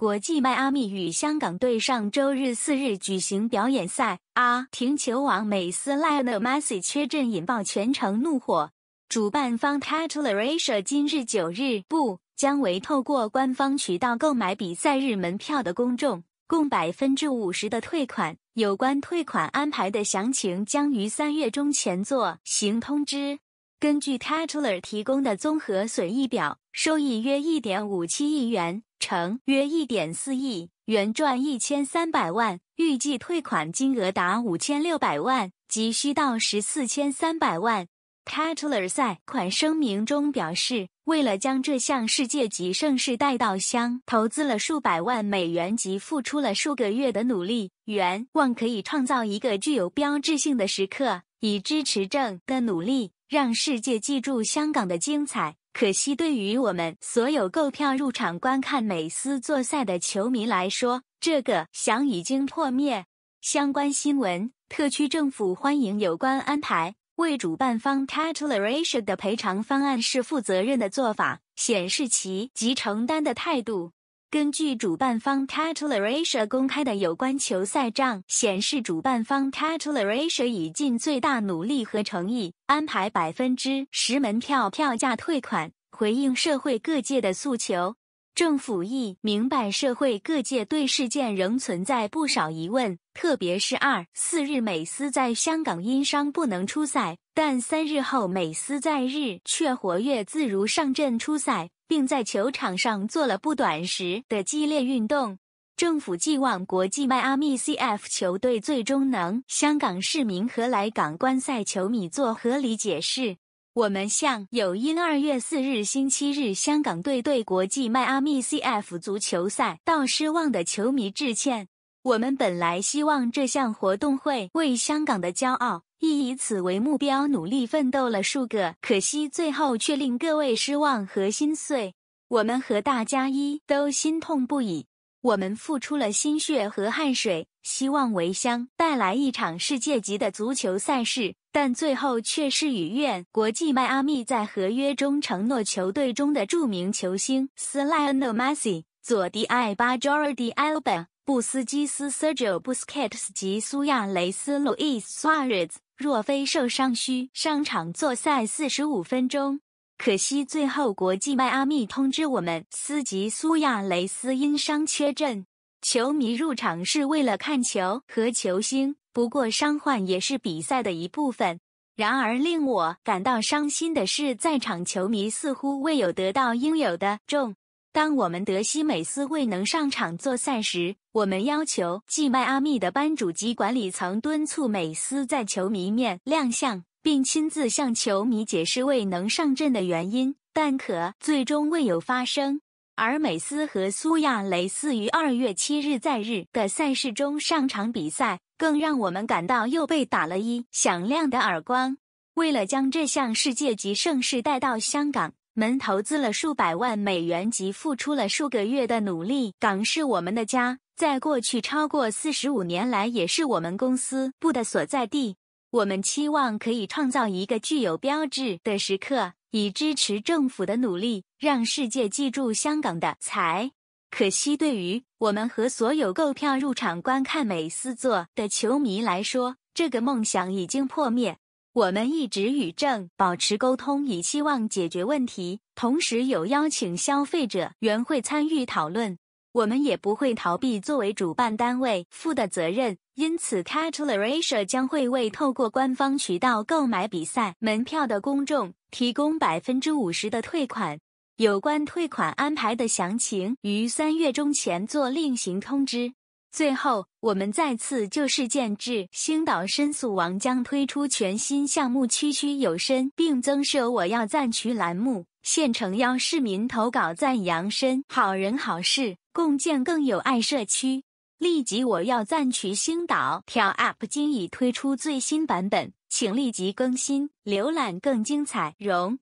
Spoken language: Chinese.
国际迈阿密与香港队上周日四日举行表演赛，阿停球王梅西莱 s 纳梅西缺阵，引爆全城怒火。主办方 Tatler Asia 今日九日不将为透过官方渠道购买比赛日门票的公众，共百分之五十的退款。有关退款安排的详情将于三月中前做行通知。根据 Tatler 提供的综合损益表，收益约一点五七亿元。成约一点四亿元赚一千三百万，预计退款金额达五千六百万，急需到十四千三百万。t a t l e r 赛款声明中表示，为了将这项世界级盛事带到香，投资了数百万美元及付出了数个月的努力，原望可以创造一个具有标志性的时刻，以支持正的努力，让世界记住香港的精彩。可惜，对于我们所有购票入场观看美斯作赛的球迷来说，这个想已经破灭。相关新闻：特区政府欢迎有关安排，为主办方 Cateration l 的赔偿方案是负责任的做法，显示其即承担的态度。根据主办方 c a t e r a s i a 公开的有关球赛账显示，主办方 c a t e r a s i a 已尽最大努力和诚意安排百分之十门票票价退款，回应社会各界的诉求。政府亦明白社会各界对事件仍存在不少疑问，特别是二四日美斯在香港因伤不能出赛。但三日后，美斯在日却活跃自如上阵出赛，并在球场上做了不短时的激烈运动。政府寄望国际迈阿密 CF 球队最终能香港市民和来港观赛球迷做合理解释。我们向有因二月四日星期日香港队对国际迈阿密 CF 足球赛到失望的球迷致歉。我们本来希望这项活动会为香港的骄傲。亦以此为目标努力奋斗了数个，可惜最后却令各位失望和心碎。我们和大家一都心痛不已。我们付出了心血和汗水，希望为香带来一场世界级的足球赛事，但最后却是与愿。国际迈阿密在合约中承诺球队中的著名球星斯莱恩诺马西、佐迪艾巴、Jordi 迪 l b a 布斯基斯、Sergio Busquets 及苏亚雷斯、路易斯苏阿兹。若非受伤需上场作赛四十五分钟，可惜最后国际迈阿密通知我们，斯吉苏亚雷斯因伤缺阵。球迷入场是为了看球和球星，不过伤患也是比赛的一部分。然而令我感到伤心的是，在场球迷似乎未有得到应有的重。当我们德西美斯未能上场作赛时，我们要求继迈阿密的班主及管理层敦促美斯在球迷面亮相，并亲自向球迷解释未能上阵的原因，但可最终未有发生。而美斯和苏亚雷斯于二月七日在日的赛事中上场比赛，更让我们感到又被打了一响亮的耳光。为了将这项世界级盛事带到香港。们投资了数百万美元及付出了数个月的努力。港是我们的家，在过去超过四十五年来也是我们公司部的所在地。我们期望可以创造一个具有标志的时刻，以支持政府的努力，让世界记住香港的才。可惜，对于我们和所有购票入场观看美斯座的球迷来说，这个梦想已经破灭。我们一直与正保持沟通，以希望解决问题。同时，有邀请消费者、员会参与讨论。我们也不会逃避作为主办单位负的责任，因此 c a t a r e r i a 将会为透过官方渠道购买比赛门票的公众提供百分之五十的退款。有关退款安排的详情，于三月中前做另行通知。最后，我们再次就事件制星岛申诉王将推出全新项目“区区有申”，并增设“我要赞许”栏目，现诚邀市民投稿赞扬申好人好事，共建更有爱社区。立即“我要赞取星岛调 app 今已推出最新版本，请立即更新，浏览更精彩。容。